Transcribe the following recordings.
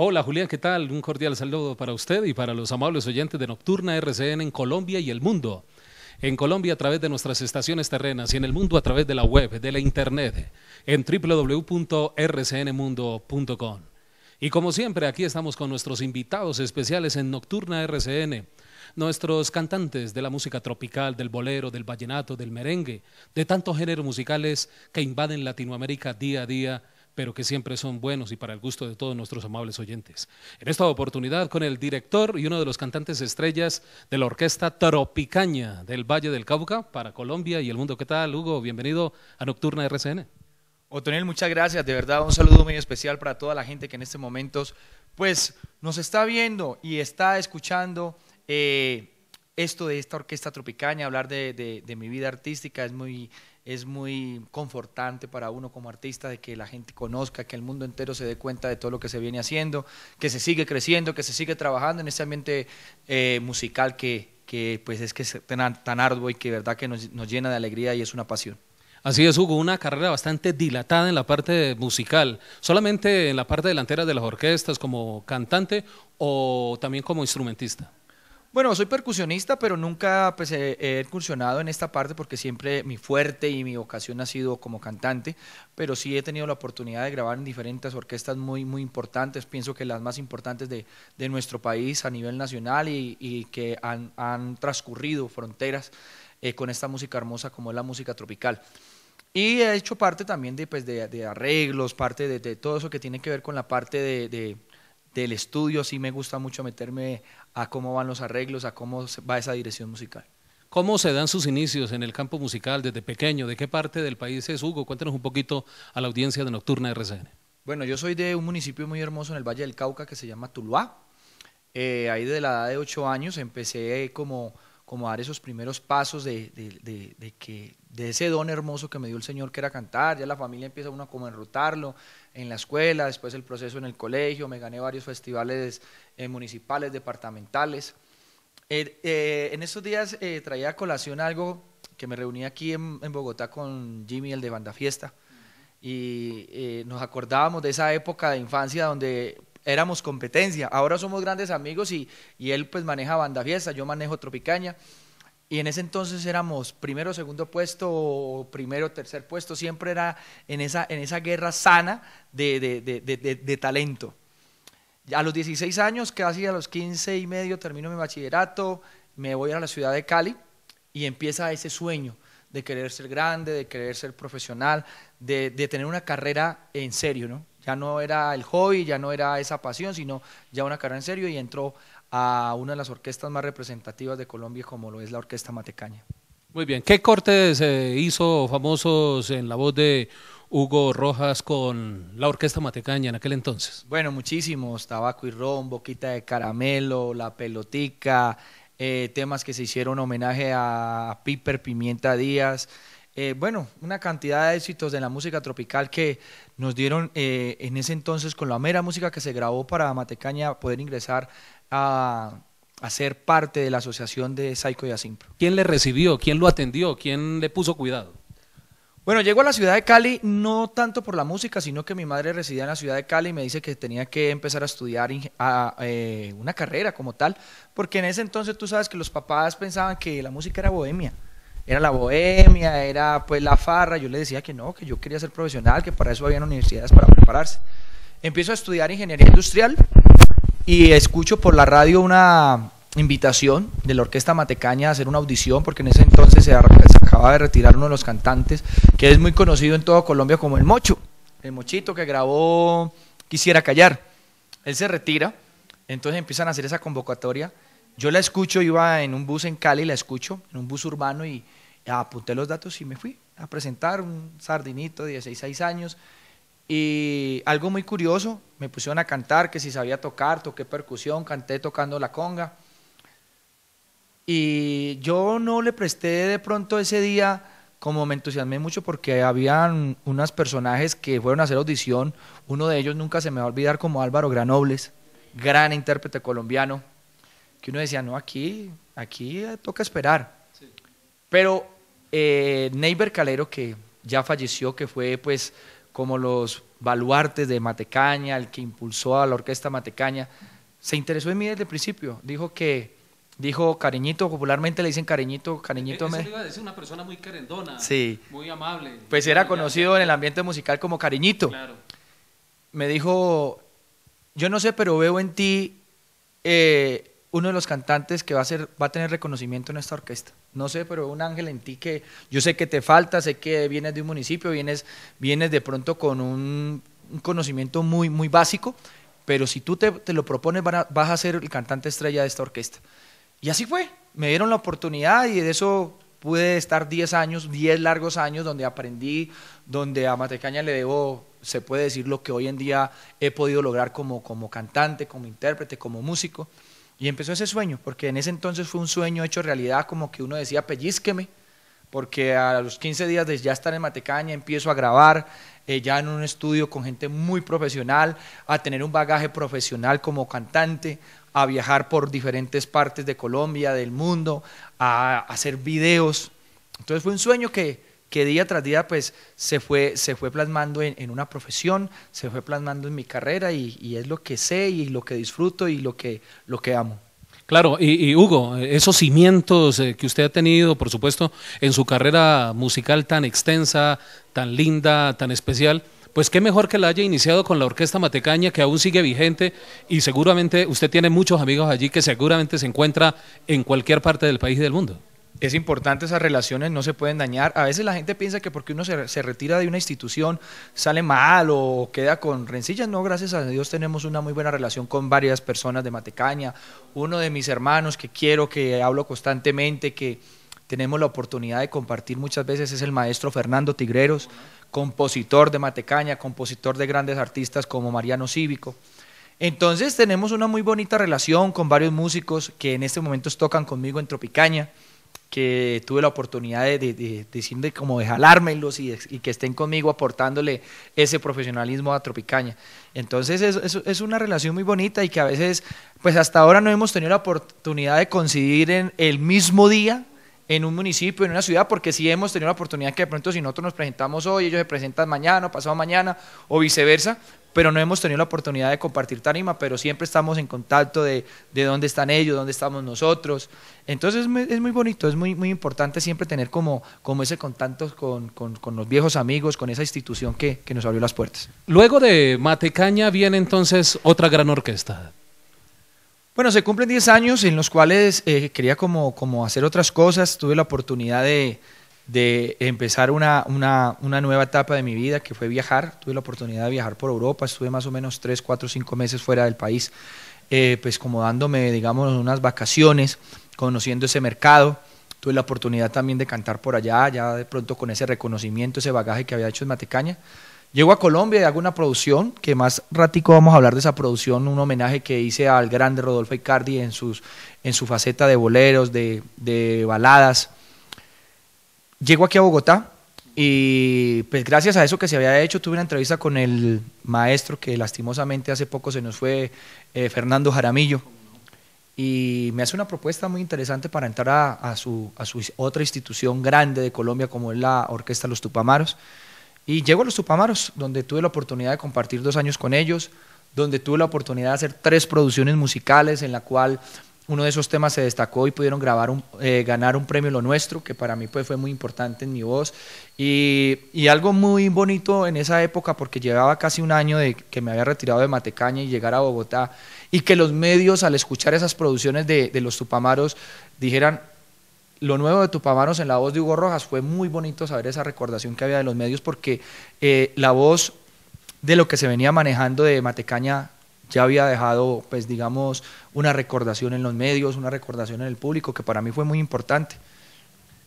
Hola Julián, ¿qué tal? Un cordial saludo para usted y para los amables oyentes de Nocturna RCN en Colombia y el mundo. En Colombia a través de nuestras estaciones terrenas y en el mundo a través de la web, de la internet, en www.rcnmundo.com. Y como siempre, aquí estamos con nuestros invitados especiales en Nocturna RCN nuestros cantantes de la música tropical, del bolero, del vallenato, del merengue, de tantos géneros musicales que invaden Latinoamérica día a día pero que siempre son buenos y para el gusto de todos nuestros amables oyentes. En esta oportunidad con el director y uno de los cantantes estrellas de la Orquesta Tropicaña del Valle del Cauca para Colombia y el mundo. ¿Qué tal, Hugo? Bienvenido a Nocturna RCN. Otoniel, muchas gracias, de verdad un saludo muy especial para toda la gente que en este momento pues nos está viendo y está escuchando eh, esto de esta orquesta tropicaña, hablar de, de mi vida artística es muy es muy confortante para uno como artista de que la gente conozca, que el mundo entero se dé cuenta de todo lo que se viene haciendo, que se sigue creciendo, que se sigue trabajando en este ambiente eh, musical que, pues es que tan, arduo y que verdad que nos, nos llena de alegría y es una pasión. Así es, Hugo, una carrera bastante dilatada en la parte musical, solamente en la parte delantera de las orquestas como cantante o también como instrumentista. Bueno, soy percusionista, pero nunca pues, he, incursionado en esta parte porque siempre mi fuerte y mi vocación ha sido como cantante, pero sí he tenido la oportunidad de grabar en diferentes orquestas muy, muy importantes, pienso que las más importantes de, nuestro país a nivel nacional y, que han, transcurrido fronteras eh, con esta música hermosa como es la música tropical. Y he hecho parte también de, pues, de arreglos, parte de, todo eso que tiene que ver con la parte de del estudio, sí me gusta mucho meterme a cómo van los arreglos, a cómo va esa dirección musical. ¿Cómo se dan sus inicios en el campo musical desde pequeño? ¿De qué parte del país es Hugo? Cuéntanos un poquito a la audiencia de Nocturna RCN. Bueno, yo soy de un municipio muy hermoso en el Valle del Cauca que se llama Tuluá. Eh, ahí de la edad de 8 años empecé como como dar esos primeros pasos de, que, de ese don hermoso que me dio el Señor, que era cantar, ya la familia empieza uno como enrutarlo en la escuela, después el proceso en el colegio, me gané varios festivales eh, municipales, departamentales. Eh, eh, en estos días traía a colación algo que me reuní aquí en, Bogotá con Jimmy, el de Banda Fiesta, y nos acordábamos de esa época de infancia donde éramos competencia. Ahora somos grandes amigos y, él pues maneja Banda Fiesta, yo manejo Tropicaña. Y en ese entonces éramos primero, segundo puesto, primero, tercer puesto. Siempre era en esa, en esa guerra sana de, de, talento. A los 16 años, casi a los 15 y medio, termino mi bachillerato, me voy a la ciudad de Cali y empieza ese sueño de querer ser grande, de querer ser profesional, de, tener una carrera en serio, ¿no? Ya no era el hobby, ya no era esa pasión, sino ya una carrera en serio y entró a una de las orquestas más representativas de Colombia como lo es la Orquesta Matecaña. Muy bien, ¿qué cortes eh, hizo famosos en la voz de Hugo Rojas con la Orquesta Matecaña en aquel entonces? Bueno, muchísimos, Tabaco y Ron, Boquita de Caramelo, La Pelotica, eh, temas que se hicieron homenaje a Piper Pimienta Díaz, eh, bueno, una cantidad de éxitos de la música tropical que nos dieron eh, en ese entonces con la mera música que se grabó para Matecaña poder ingresar a, a ser parte de la asociación de Psycho y Asimpro. ¿Quién le recibió? ¿Quién lo atendió? ¿Quién le puso cuidado? Bueno, llego a la ciudad de Cali no tanto por la música, sino que mi madre residía en la ciudad de Cali y me dice que tenía que empezar a estudiar eh, una carrera como tal, porque en ese entonces tú sabes que los papás pensaban que la música era bohemia, era la bohemia, era pues la farra, yo le decía que no, que yo quería ser profesional, que para eso había universidades para prepararse. Empiezo a estudiar ingeniería industrial y escucho por la radio una, invitación de la Orquesta Matecaña a hacer una audición, porque en ese entonces se, acaba de retirar uno de los cantantes, que es muy conocido en toda Colombia como el Mocho, el Mochito que grabó Quisiera Callar. Él se retira, entonces empiezan a hacer esa convocatoria. Yo la escucho, iba en un bus en Cali, la escucho, en un bus urbano, y apunté los datos y me fui a presentar un sardinito de 16 años. Y algo muy curioso, me pusieron a cantar, que si sabía tocar, toqué percusión, canté tocando la conga. Y yo no le presté de pronto ese día, como me entusiasmé mucho porque habían unos personajes que fueron a hacer audición. Uno de ellos nunca se me va a olvidar como Álvaro Granobles, gran intérprete colombiano, que uno decía, no, aquí, aquí eh, toca esperar. Pero eh, Neiber Calero, que ya falleció, que fue pues como los baluartes de Matecaña, el que impulsó a la orquesta Matecaña, se interesó en mí desde el principio. Dijo que Dijo Cariñito, popularmente le dicen Cariñito, Cariñito. Es me... iba una persona muy querendona, muy amable. Pues era conocido en el ambiente musical como Cariñito. Me dijo, yo no sé, pero veo en ti eh, uno de los cantantes que va a, ser, va a tener reconocimiento en esta orquesta. No sé, pero un ángel en ti que yo sé que te falta, sé que vienes de un municipio, vienes, vienes de pronto con un, conocimiento muy, muy básico, pero si tú te lo propones vas a ser el cantante estrella de esta orquesta. Y así fue. Me dieron la oportunidad y de eso pude estar 10 años, 10 largos años, donde aprendí, donde a Matecaña le debo, se puede decir, lo que hoy en día he podido lograr como, como cantante, como intérprete, como músico. Y empezó ese sueño, porque en ese entonces fue un sueño hecho realidad, como que uno decía, pellizqueme, porque a los 15 días de ya estar en Matecaña empiezo a grabar, eh, ya en un estudio con gente muy profesional, a tener un bagaje profesional como cantante, a viajar por diferentes partes de Colombia, del mundo, a, hacer videos. Entonces fue un sueño que, día tras día pues se fue, se fue plasmando en, una profesión, se fue plasmando en mi carrera y, es lo que sé y lo que disfruto y lo que, lo que amo. Claro, y, y, Hugo, esos cimientos eh, que usted ha tenido, por supuesto, en su carrera musical tan extensa, tan linda, tan especial, pues qué mejor que la haya iniciado con la Orquesta Matecaña, que aún sigue vigente y seguramente usted tiene muchos amigos allí que seguramente se encuentra en cualquier parte del país y del mundo. Es importante, esas relaciones no se pueden dañar. A veces la gente piensa que porque uno se, retira de una institución sale mal o queda con rencillas. No, gracias a Dios tenemos una muy buena relación con varias personas de Matecaña. Uno de mis hermanos que quiero, que hablo constantemente, que tenemos la oportunidad de compartir muchas veces es el maestro Fernando Tigreros, compositor de Matecaña, compositor de grandes artistas como Mariano Cívico. Entonces tenemos una muy bonita relación con varios músicos que en este momento tocan conmigo en Tropicaña, que tuve la oportunidad de, de, de, como de jalármelos y, que estén conmigo aportándole ese profesionalismo a Tropicaña. Entonces es, una relación muy bonita y que a veces, pues hasta ahora no hemos tenido la oportunidad de coincidir en el mismo día, en un municipio, en una ciudad, porque sí hemos tenido la oportunidad que de pronto si nosotros nos presentamos hoy, ellos se presentan mañana, pasado mañana, o viceversa, pero no hemos tenido la oportunidad de compartir tarima, pero siempre estamos en contacto de, dónde están ellos, dónde estamos nosotros. Entonces es muy bonito, es muy, muy importante siempre tener como, como ese contacto con, los viejos amigos, con esa institución que, que nos abrió las puertas. Luego de Matecaña viene entonces otra gran orquesta. Bueno, se cumplen 10 años en los cuales eh, quería como, hacer otras cosas. Tuve la oportunidad de, empezar una, nueva etapa de mi vida, que fue viajar. Tuve la oportunidad de viajar por Europa. Estuve más o menos 3, 4, 5 meses fuera del país, eh, pues como dándome, digamos, unas vacaciones, conociendo ese mercado. Tuve la oportunidad también de cantar por allá, ya de pronto con ese reconocimiento, ese bagaje que había hecho en Matecaña. Llego a Colombia y hago una producción, que más ratico vamos a hablar de esa producción, un homenaje que hice al grande Rodolfo Icardi en, sus, en su faceta de boleros, de, baladas. Llego aquí a Bogotá y pues gracias a eso que se había hecho tuve una entrevista con el maestro que lastimosamente hace poco se nos fue, eh, Fernando Jaramillo y me hace una propuesta muy interesante para entrar a, su, a, su, otra institución grande de Colombia como es la Orquesta Los Tupamaros. Y llego a los Tupamaros, donde tuve la oportunidad de compartir dos años con ellos, donde tuve la oportunidad de hacer tres producciones musicales, en la cual uno de esos temas se destacó y pudieron grabar eh, ganar un premio Lo Nuestro, que para mí pues, fue muy importante en mi voz. Y, algo muy bonito en esa época, porque llevaba casi un año de que me había retirado de Matecaña y llegar a Bogotá, y que los medios al escuchar esas producciones de, de los Tupamaros dijeran, lo nuevo de Tupamaros en la voz de Hugo Rojas fue muy bonito saber esa recordación que había de los medios porque eh, la voz de lo que se venía manejando de Matecaña ya había dejado, pues digamos, una recordación en los medios, una recordación en el público que para mí fue muy importante.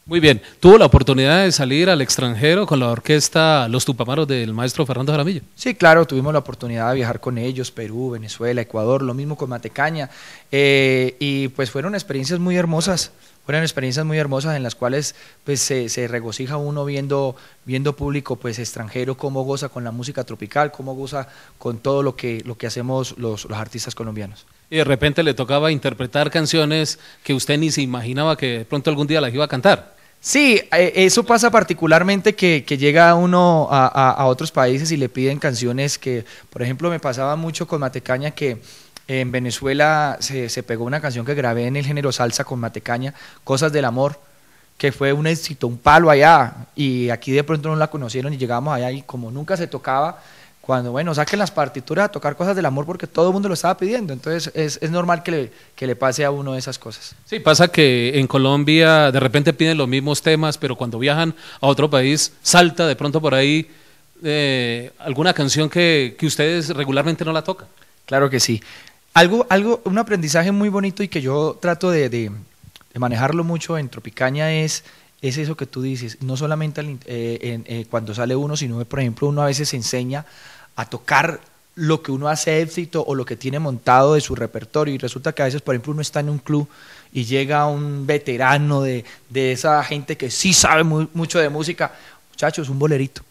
Muy bien, tuvo la oportunidad de salir al extranjero con la orquesta Los Tupamaros del maestro Fernando Jaramillo. Sí, claro, tuvimos la oportunidad de viajar con ellos, Perú, Venezuela, Ecuador, lo mismo con Matecaña. Eh, y pues fueron experiencias muy hermosas, fueron experiencias muy hermosas en las cuales pues se, se, regocija uno viendo, viendo público pues extranjero cómo goza con la música tropical, cómo goza con todo lo que, lo que hacemos los, los artistas colombianos y de repente le tocaba interpretar canciones que usted ni se imaginaba que de pronto algún día las iba a cantar. Sí, eh, eso pasa particularmente que, llega uno a, otros países y le piden canciones que, por ejemplo, me pasaba mucho con Matecaña que en Venezuela se, se pegó una canción que grabé en el género salsa con Matecaña, Cosas del Amor, que fue un éxito, un palo allá, y aquí de pronto no la conocieron y llegamos allá y como nunca se tocaba, cuando, bueno, saquen las partituras a tocar cosas del amor porque todo el mundo lo estaba pidiendo. Entonces es, normal que le, pase a uno de esas cosas. Sí, pasa que en Colombia de repente piden los mismos temas, pero cuando viajan a otro país salta de pronto por ahí eh, alguna canción que, ustedes regularmente no la tocan. Claro que sí. Algo, algo, un aprendizaje muy bonito y que yo trato de manejarlo mucho en Tropicaña es es eso que tú dices, no solamente eh, eh, cuando sale uno, sino por ejemplo, uno a veces se enseña a tocar lo que uno hace éxito o lo que tiene montado de su repertorio. Y resulta que a veces, por ejemplo, uno está en un club y llega un veterano de, de esa gente que sí sabe mucho de música. Muchachos, un bolerito.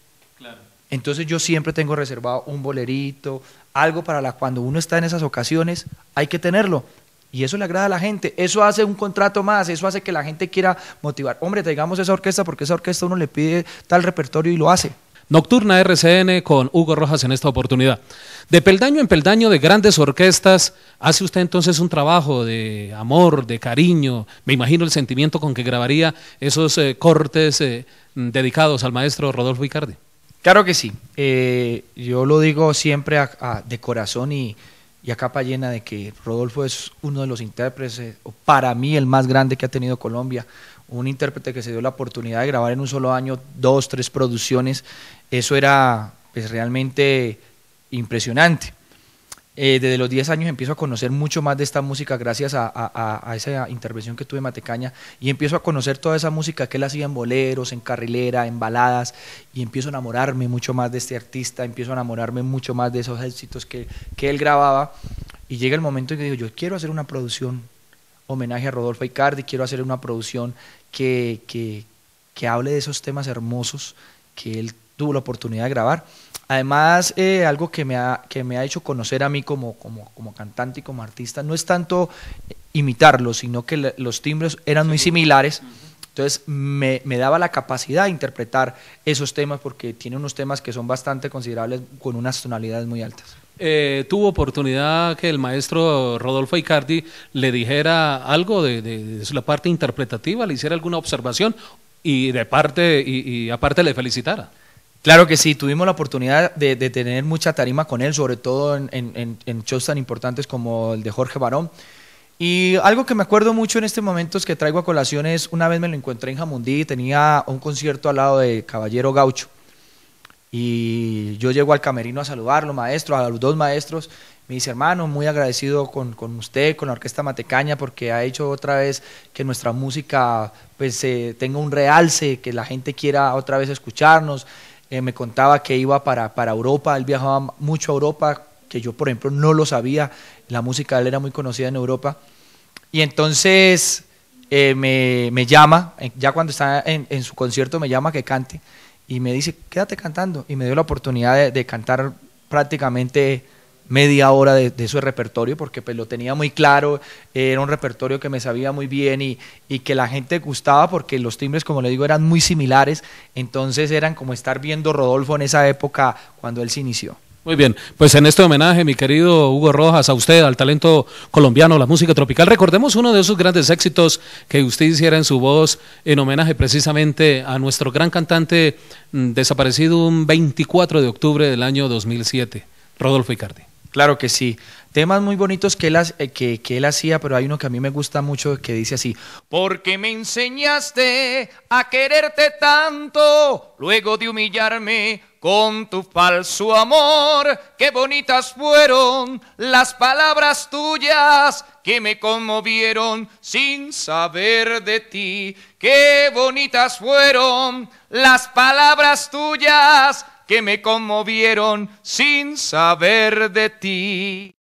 Entonces yo siempre tengo reservado un bolerito, algo para la, cuando uno está en esas ocasiones, hay que tenerlo. Y eso le agrada a la gente, eso hace un contrato más, eso hace que la gente quiera motivar. Hombre, traigamos esa orquesta porque esa orquesta uno le pide tal repertorio y lo hace. Nocturna RCN con Hugo Rojas en esta oportunidad. De peldaño en peldaño de grandes orquestas, hace usted entonces un trabajo de amor, de cariño, me imagino el sentimiento con que grabaría esos eh, cortes eh, dedicados al maestro Rodolfo Icardi. Claro que sí, eh, yo lo digo siempre de corazón y, y a capa llena de que Rodolfo es uno de los intérpretes, o para mí el más grande que ha tenido Colombia, un intérprete que se dio la oportunidad de grabar en un solo año dos, tres producciones, eso era pues, realmente impresionante. Eh, desde los 10 años empiezo a conocer mucho más de esta música gracias a, esa intervención que tuve en Matecaña y empiezo a conocer toda esa música que él hacía en boleros, en carrilera, en baladas y empiezo a enamorarme mucho más de este artista, empiezo a enamorarme mucho más de esos éxitos que, él grababa y llega el momento en que digo, yo quiero hacer una producción homenaje a Rodolfo Icardi, quiero hacer una producción que, que, que hable de esos temas hermosos que él tuvo la oportunidad de grabar. Además, eh, algo que me, ha, que me ha hecho conocer a mí como, como, como cantante y como artista no es tanto eh, imitarlo, sino que los timbres eran muy similares. Entonces me, me, daba la capacidad de interpretar esos temas porque tiene unos temas que son bastante considerables con unas tonalidades muy altas. Eh, ¿Tuvo oportunidad que el maestro Rodolfo Icardi le dijera algo de, de, la parte interpretativa, le hiciera alguna observación y de parte y, y aparte le felicitara? Claro que sí, tuvimos la oportunidad de, tener mucha tarima con él, sobre todo en, en, shows tan importantes como el de Jorge Barón. Y algo que me acuerdo mucho en este momento es que traigo a colaciones, una vez me lo encontré en Jamundí, tenía un concierto al lado de Caballero Gaucho. Y yo llego al camerino a saludarlo, maestro, a los dos maestros. Me dice, hermano, muy agradecido con, usted, con la Orquesta Matecaña, porque ha hecho otra vez que nuestra música pues, tenga un realce, que la gente quiera otra vez escucharnos. Eh, me contaba que iba para, para Europa, él viajaba mucho a Europa, que yo por ejemplo no lo sabía, la música de él era muy conocida en Europa. Y entonces eh, me, me, llama, eh, ya cuando está en, su concierto me llama que cante y me dice, quédate cantando. Y me dio la oportunidad de, de cantar prácticamente media hora de, su repertorio porque pues, lo tenía muy claro, era un repertorio que me sabía muy bien y, y, que la gente gustaba porque los timbres, como le digo, eran muy similares, entonces eran como estar viendo Rodolfo en esa época cuando él se inició. Muy bien, pues en este homenaje, mi querido Hugo Rojas, a usted, al talento colombiano, la música tropical, recordemos uno de esos grandes éxitos que usted hiciera en su voz en homenaje precisamente a nuestro gran cantante mm, desaparecido un 24 de octubre del año 2007, Rodolfo Icardi. Claro que sí. Temas muy bonitos que él, eh, que, hacía, pero hay uno que a mí me gusta mucho que dice así, porque me enseñaste a quererte tanto, luego de humillarme con tu falso amor, qué bonitas fueron las palabras tuyas que me conmovieron sin saber de ti, qué bonitas fueron las palabras tuyas que me conmovieron sin saber de ti.